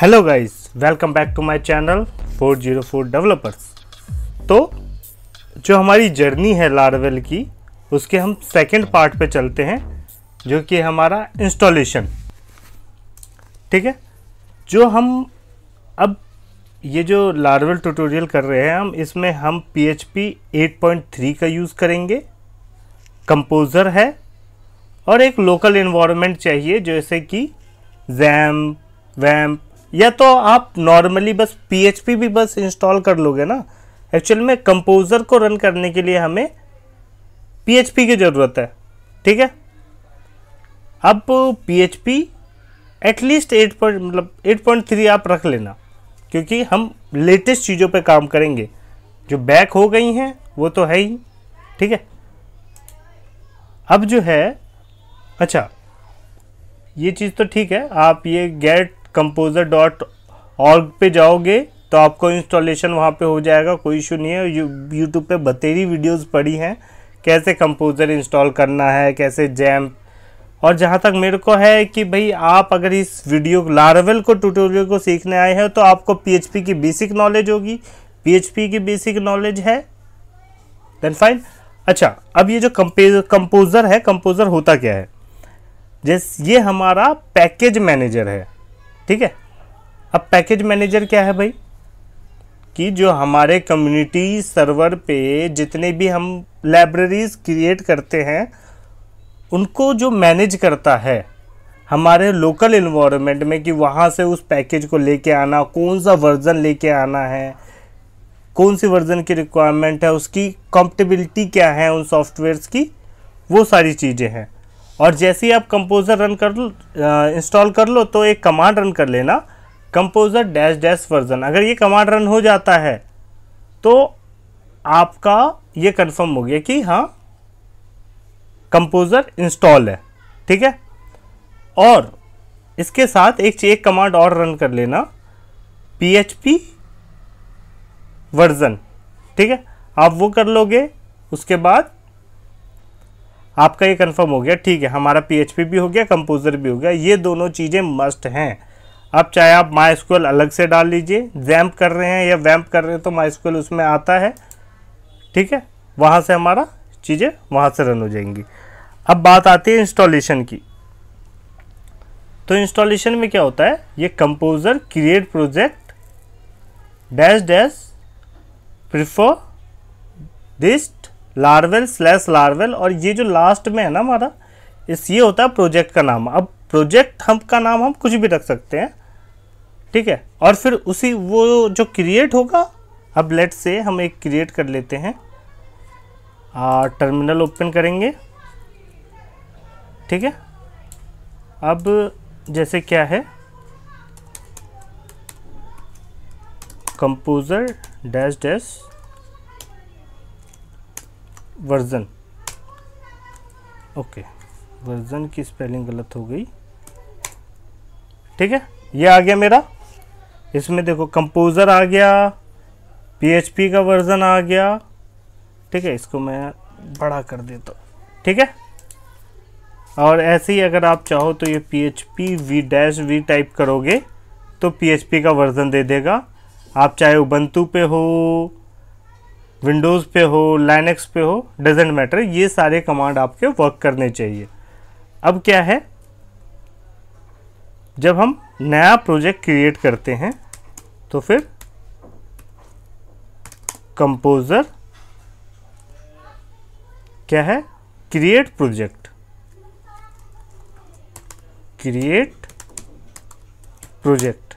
hello guys welcome back to my channel 404 developers तो जो हमारी जर्नी है लारवेल की उसके हम सेकंड पार्ट पे चलते हैं जो कि हमारा इंस्टॉलेशन ठीक है जो हम अब ये जो लारवेल ट्यूटोरियल कर रहे हैं हम इसमें हम पी 8.3 का यूज़ करेंगे कंपोज़र है और एक लोकल इन्वामेंट चाहिए जैसे कि जैम वैम्प या तो आप नॉर्मली बस पी भी बस इंस्टॉल कर लोगे ना एक्चुअल में कंपोज़र को रन करने के लिए हमें पी की ज़रूरत है ठीक है अब P H at least eight point मतलब एट पॉइंट थ्री आप रख लेना क्योंकि हम लेटेस्ट चीज़ों पे काम करेंगे जो बैक हो गई हैं वो तो है ही ठीक है अब जो है अच्छा ये चीज़ तो ठीक है आप ये गेट कंपोज़र डॉट ऑर्ग पर जाओगे तो आपको इंस्टॉलेशन वहाँ पे हो जाएगा कोई इशू नहीं है यूट्यूब पे बतेरी वीडियोस पड़ी हैं कैसे कंपोज़र इंस्टॉल करना है कैसे जैम और जहाँ तक मेरे को है कि भाई आप अगर इस वीडियो लारावेल को ट्यूटोरियल को सीखने आए हैं तो आपको पीएचपी की बेसिक नॉलेज होगी पीएचपी की बेसिक नॉलेज है देन फाइन अच्छा अब ये जो कंपोज़र है कंपोज़र होता क्या है जैस ये हमारा पैकेज मैनेजर है ठीक है अब पैकेज मैनेजर क्या है भाई कि जो हमारे कम्युनिटी सर्वर पे जितने भी हम लाइब्रेरीज क्रिएट करते हैं उनको जो मैनेज करता है हमारे लोकल इन्वायरमेंट में कि वहाँ से उस पैकेज को लेके आना कौन सा वर्ज़न लेके आना है कौन सी वर्ज़न की रिक्वायरमेंट है उसकी कॉम्पटेबिलिटी क्या है उन सॉफ्टवेयर्स की वो सारी चीज़ें हैं और जैसे ही आप कंपोज़र रन कर इंस्टॉल कर लो तो एक कमांड रन कर लेना कंपोज़र डैश डैश वर्जन अगर ये कमांड रन हो जाता है तो आपका ये कंफर्म हो गया कि हाँ कंपोज़र इंस्टॉल है ठीक है और इसके साथ एक एक कमांड और रन कर लेना पी एच पी वर्जन ठीक है आप वो कर लोगे उसके बाद आपका ये कंफर्म हो गया ठीक है हमारा पीएचपी भी हो गया कंपोजर भी हो गया ये दोनों चीज़ें मस्ट हैं अब चाहे आप माई अलग से डाल लीजिए वैम्प कर रहे हैं या वैम्प कर रहे हैं तो माई उसमें आता है ठीक है वहाँ से हमारा चीज़ें वहाँ से रन हो जाएंगी अब बात आती है इंस्टॉलेशन की तो इंस्टॉलेशन में क्या होता है ये composer create project dash dash prefer dist laravel slash laravel और ये जो लास्ट में है ना हमारा इस ये होता है प्रोजेक्ट का नाम अब प्रोजेक्ट हम का नाम हम कुछ भी रख सकते हैं ठीक है और फिर उसी वो जो क्रिएट होगा अब लेट से हम एक क्रिएट कर लेते हैं आ, टर्मिनल ओपन करेंगे ठीक है अब जैसे क्या है composer dash dash version okay version की स्पेलिंग गलत हो गई ठीक है ये आ गया मेरा इसमें देखो कंपोज़र आ गया पीएचपी का वर्जन आ गया ठीक है इसको मैं बड़ा कर देता हूँ ठीक है और ऐसे ही अगर आप चाहो तो ये P H P V dash V type करोगे तो पी एच पी का वर्ज़न दे देगा आप चाहे उबंतु पे हो विंडोज़ पे हो लाइनक्स पे हो डजेंट मैटर ये सारे कमांड आपके वर्क करने चाहिए अब क्या है जब हम नया प्रोजेक्ट क्रिएट करते हैं तो फिर कंपोज़र क्या है क्रिएट प्रोजेक्ट क्रिएट प्रोजेक्ट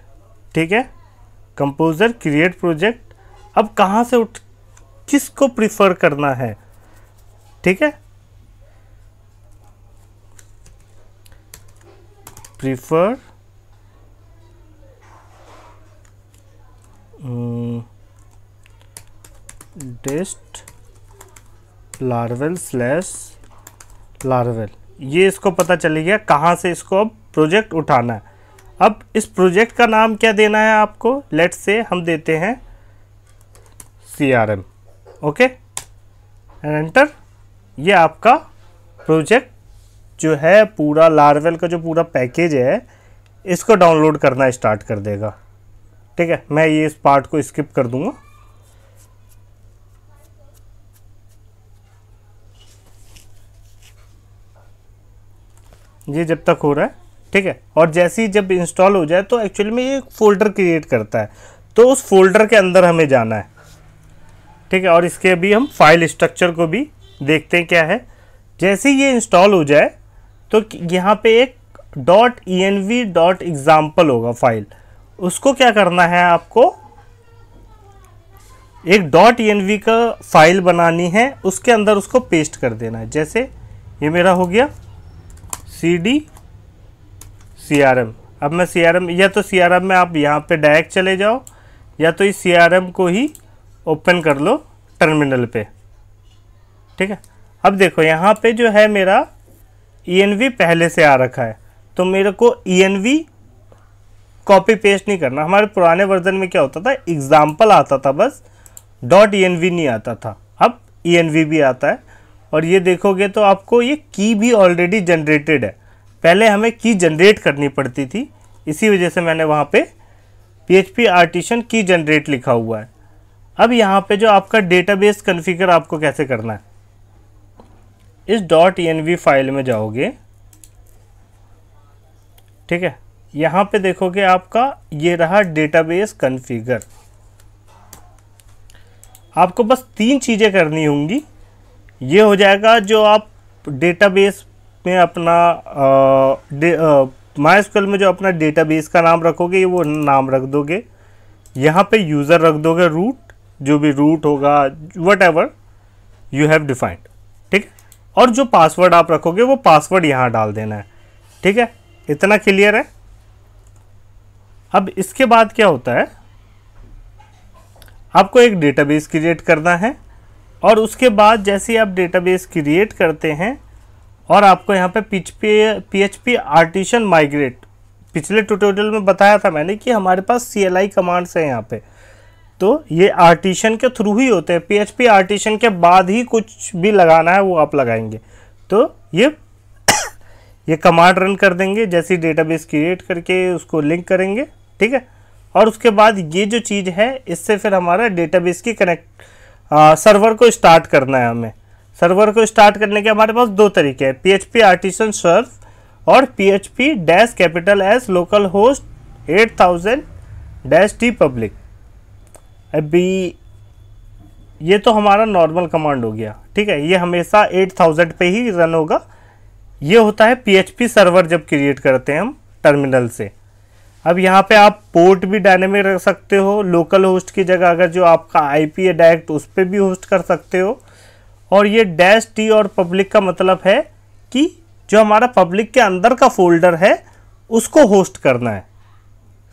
ठीक है कंपोज़र क्रिएट प्रोजेक्ट अब कहाँ से उठ किसको प्रिफर करना है ठीक है prefer dist hmm, laravel slash laravel ये इसको पता चले गया कहाँ से इसको अब प्रोजेक्ट उठाना है अब इस प्रोजेक्ट का नाम क्या देना है आपको लेट्स से हम देते हैं C R M okay and enter ये आपका प्रोजेक्ट जो है पूरा लार्वेल का जो पूरा पैकेज है इसको डाउनलोड करना स्टार्ट कर देगा ठीक है मैं ये इस पार्ट को स्किप कर दूंगा ये जब तक हो रहा है ठीक है और जैसे ही जब इंस्टॉल हो जाए तो एक्चुअली में ये फोल्डर क्रिएट करता है तो उस फोल्डर के अंदर हमें जाना है ठीक है और इसके अभी हम फाइल स्ट्रक्चर को भी देखते हैं क्या है जैसे ही ये इंस्टॉल हो जाए तो यहाँ पे एक dot E N V dot example होगा फाइल उसको क्या करना है आपको एक डॉट ई एन वी का फाइल बनानी है उसके अंदर उसको पेस्ट कर देना है जैसे ये मेरा हो गया C D C R M अब मैं सी आर एम या तो सी आर एम में आप यहाँ पे डायरेक्ट चले जाओ या तो इस सी आर एम को ही ओपन कर लो टर्मिनल पे ठीक है अब देखो यहाँ पे जो है मेरा ई e पहले से आ रखा है तो मेरे को ई कॉपी पेस्ट नहीं करना हमारे पुराने वर्जन में क्या होता था एग्ज़ाम्पल आता था बस डॉट ई e नहीं आता था अब ई e भी आता है और ये देखोगे तो आपको ये की भी ऑलरेडी जनरेटेड है पहले हमें की जनरेट करनी पड़ती थी इसी वजह से मैंने वहाँ पे पी एच पी आर्टिशन की जनरेट लिखा हुआ है अब यहाँ पे जो आपका डेटाबेस कॉन्फ़िगर आपको कैसे करना है इस डॉट ई फाइल में जाओगे ठीक है यहाँ पे देखोगे आपका ये रहा डेटाबेस कॉन्फ़िगर आपको बस तीन चीज़ें करनी होंगी ये हो जाएगा जो आप डेटाबेस में अपना माई स्कूल में जो अपना डेटाबेस का नाम रखोगे वो नाम रख दोगे यहाँ पे यूज़र रख दोगे रूट जो भी रूट होगा whatever you have defined ठीक है और जो पासवर्ड आप रखोगे वो पासवर्ड यहाँ डाल देना है ठीक है इतना क्लियर है अब इसके बाद क्या होता है आपको एक डेटाबेस क्रिएट करना है और उसके बाद जैसे आप डेटाबेस क्रिएट करते हैं और आपको यहाँ पे P H P artisan migrate पिछले ट्यूटोरियल में बताया था मैंने कि हमारे पास सी एल आई कमांड्स हैं यहाँ पे तो ये आर्टिशन के थ्रू ही होते हैं पीएचपी आर्टिशन के बाद ही कुछ भी लगाना है वो आप लगाएंगे तो ये ये कमांड रन कर देंगे जैसे डेटाबेस क्रिएट करके उसको लिंक करेंगे ठीक है और उसके बाद ये जो चीज़ है इससे फिर हमारा डेटाबेस की कनेक्ट सर्वर को स्टार्ट करना है हमें सर्वर को स्टार्ट करने के हमारे पास दो तरीके हैं P H P artisan serve और P H P dash capital S localhost eight thousand dash T public अभी ये तो हमारा नॉर्मल कमांड हो गया ठीक है ये हमेशा 8000 पे ही रन होगा ये होता है पीएचपी सर्वर जब क्रिएट करते हैं हम टर्मिनल से अब यहाँ पे आप पोर्ट भी डायनेमिक रख सकते हो लोकल होस्ट की जगह अगर जो आपका आईपी है डायरेक्ट उस पर भी होस्ट कर सकते हो और ये डैश टी और पब्लिक का मतलब है कि जो हमारा पब्लिक के अंदर का फोल्डर है उसको होस्ट करना है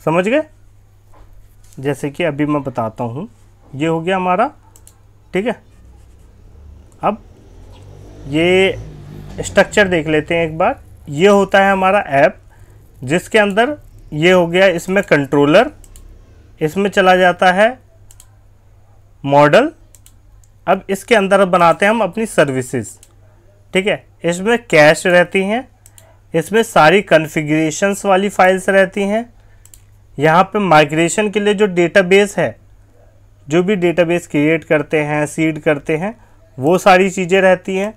समझ गए जैसे कि अभी मैं बताता हूँ ये हो गया हमारा ठीक है अब ये स्ट्रक्चर देख लेते हैं एक बार ये होता है हमारा ऐप जिसके अंदर ये हो गया इसमें कंट्रोलर इसमें चला जाता है मॉडल अब इसके अंदर बनाते हैं हम अपनी सर्विसेज ठीक है इसमें कैश रहती हैं इसमें सारी कॉन्फ़िगरेशंस वाली फाइल्स रहती हैं यहाँ पे माइग्रेशन के लिए जो डेटाबेस है जो भी डेटाबेस क्रिएट करते हैं सीड करते हैं वो सारी चीज़ें रहती हैं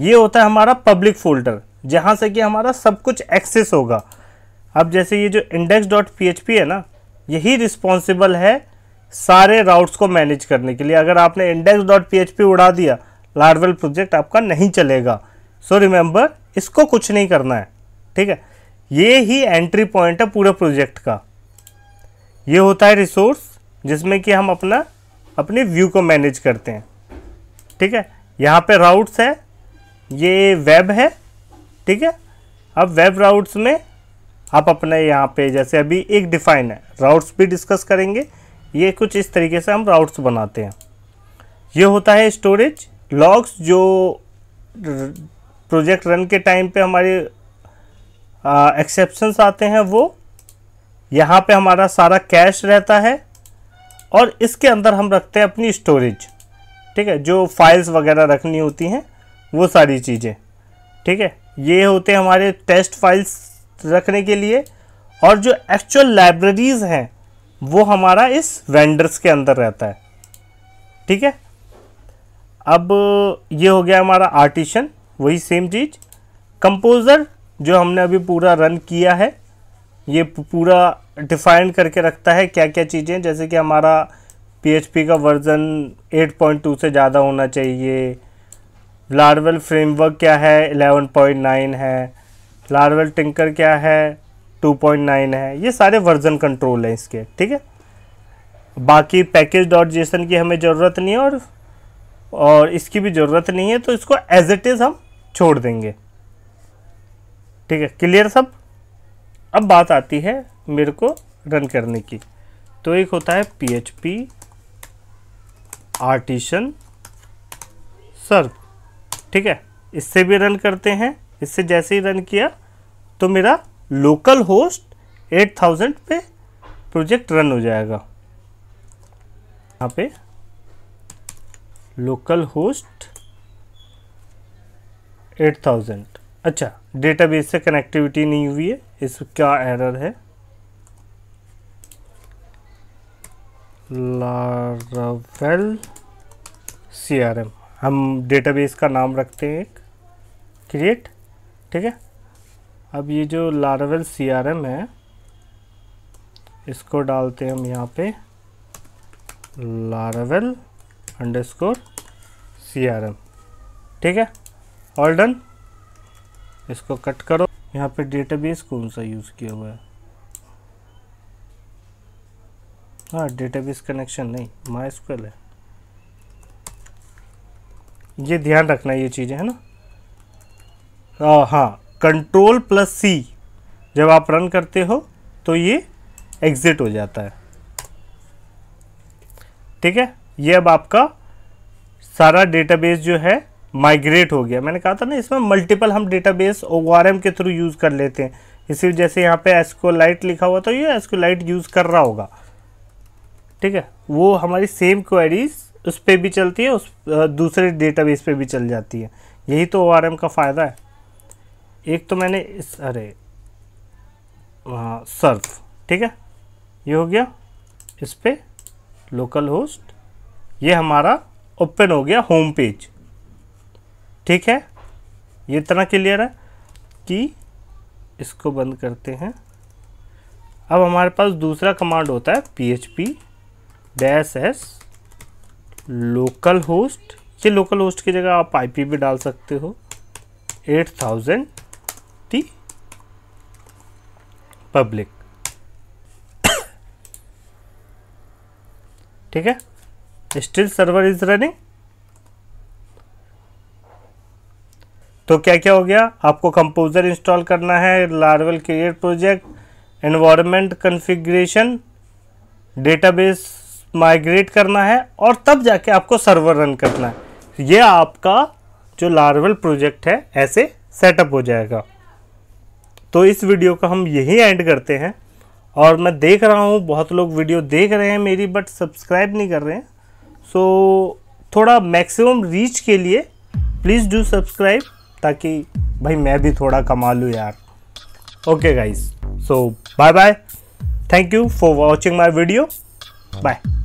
ये होता है हमारा पब्लिक फोल्डर जहाँ से कि हमारा सब कुछ एक्सेस होगा अब जैसे ये जो इंडेक्स डॉट पी है ना यही रिस्पॉन्सिबल है सारे राउट्स को मैनेज करने के लिए अगर आपने इंडेक्स डॉट पी उड़ा दिया लार्वल प्रोजेक्ट आपका नहीं चलेगा सो so रिमेंबर इसको कुछ नहीं करना है ठीक है ये ही एंट्री पॉइंट है पूरे प्रोजेक्ट का ये होता है रिसोर्स जिसमें कि हम अपना अपने व्यू को मैनेज करते हैं ठीक है यहाँ पे राउट्स है ये वेब है ठीक है अब वेब राउट्स में आप अपने यहाँ पे जैसे अभी एक डिफाइन है राउट्स भी डिस्कस करेंगे ये कुछ इस तरीके से हम राउट्स बनाते हैं ये होता है स्टोरेज लॉग्स जो प्रोजेक्ट रन के टाइम पे हमारे एक्सेप्शंस आते हैं वो यहाँ पे हमारा सारा कैश रहता है और इसके अंदर हम रखते हैं अपनी स्टोरेज ठीक है जो फाइल्स वगैरह रखनी होती हैं वो सारी चीज़ें ठीक है ये होते हैं हमारे टेस्ट फाइल्स रखने के लिए और जो एक्चुअल लाइब्रेरीज़ हैं वो हमारा इस वेंडर्स के अंदर रहता है ठीक है अब ये हो गया हमारा आर्टिशन वही सेम चीज़ कंपोज़र जो हमने अभी पूरा रन किया है ये पूरा डिफाइन करके रखता है क्या क्या चीज़ें जैसे कि हमारा पी का वर्ज़न 8.2 से ज़्यादा होना चाहिए लारवेल फ्रेमवर्क क्या है 11.9 है लारवेल टिंकर क्या है 2.9 है ये सारे वर्ज़न कंट्रोल हैं इसके ठीक है बाकी पैकेज डॉट जेसन की हमें ज़रूरत नहीं है और और इसकी भी ज़रूरत नहीं है तो इसको एज इट इज़ हम छोड़ देंगे ठीक है क्लियर सब अब बात आती है मेरे को रन करने की तो एक होता है P H P artisan serve ठीक है इससे भी रन करते हैं इससे जैसे ही रन किया तो मेरा लोकल होस्ट एट थाउजेंड पे प्रोजेक्ट रन हो जाएगा यहाँ पे लोकल होस्ट एट थाउजेंड अच्छा डेटाबेस से कनेक्टिविटी नहीं हुई है इस क्या एरर है लारावेल सीआरएम हम डेटाबेस का नाम रखते हैं एक क्रिएट ठीक है अब ये जो लारावेल सीआरएम है इसको डालते हैं हम यहाँ पे लारावेल अंडरस्कोर सीआरएम ठीक है ऑल डन इसको कट करो यहाँ पे डेटाबेस कौन सा यूज़ किया हुआ है हाँ डेटाबेस कनेक्शन नहीं माई स्क्वेल है ये ध्यान रखना ये चीज़ें है ना आ, हाँ कंट्रोल प्लस सी जब आप रन करते हो तो ये एग्जिट हो जाता है ठीक है ये अब आपका सारा डेटाबेस जो है माइग्रेट हो गया मैंने कहा था ना इसमें मल्टीपल हम डेटाबेस ओआरएम के थ्रू यूज़ कर लेते हैं इसी जैसे यहाँ पे लाइट लिखा हुआ तो ये एसको लाइट यूज़ कर रहा होगा ठीक है वो हमारी सेम क्वेरीज उस पर भी चलती है उस दूसरे डेटाबेस पे भी चल जाती है यही तो ओ का फ़ायदा है एक तो मैंने इस अरे सर्फ ठीक है ये हो गया इस पर लोकल होस्ट ये हमारा ओपन हो गया होम पेज ठीक है ये इतना क्लियर है कि इसको बंद करते हैं अब हमारे पास दूसरा कमांड होता है P H P dash S localhost ये लोकल होस्ट की जगह आप आई पी भी डाल सकते हो एट थाउजेंड टी पब्लिक ठीक है स्टिल सर्वर इज रनिंग तो क्या क्या हो गया आपको कंपोजर इंस्टॉल करना है laravel create project environment configuration database migrate करना है और तब जाके आपको सर्वर रन करना है ये आपका जो लार्वल प्रोजेक्ट है ऐसे सेटअप हो जाएगा तो इस वीडियो का हम यही एंड करते हैं और मैं देख रहा हूँ बहुत लोग वीडियो देख रहे हैं मेरी बट सब्सक्राइब नहीं कर रहे हैं सो so, थोड़ा मैक्सिमम रीच के लिए प्लीज़ डू सब्सक्राइब ताकि भाई मैं भी थोड़ा कमा लूँ यार okay guys so bye bye thank you for watching my video bye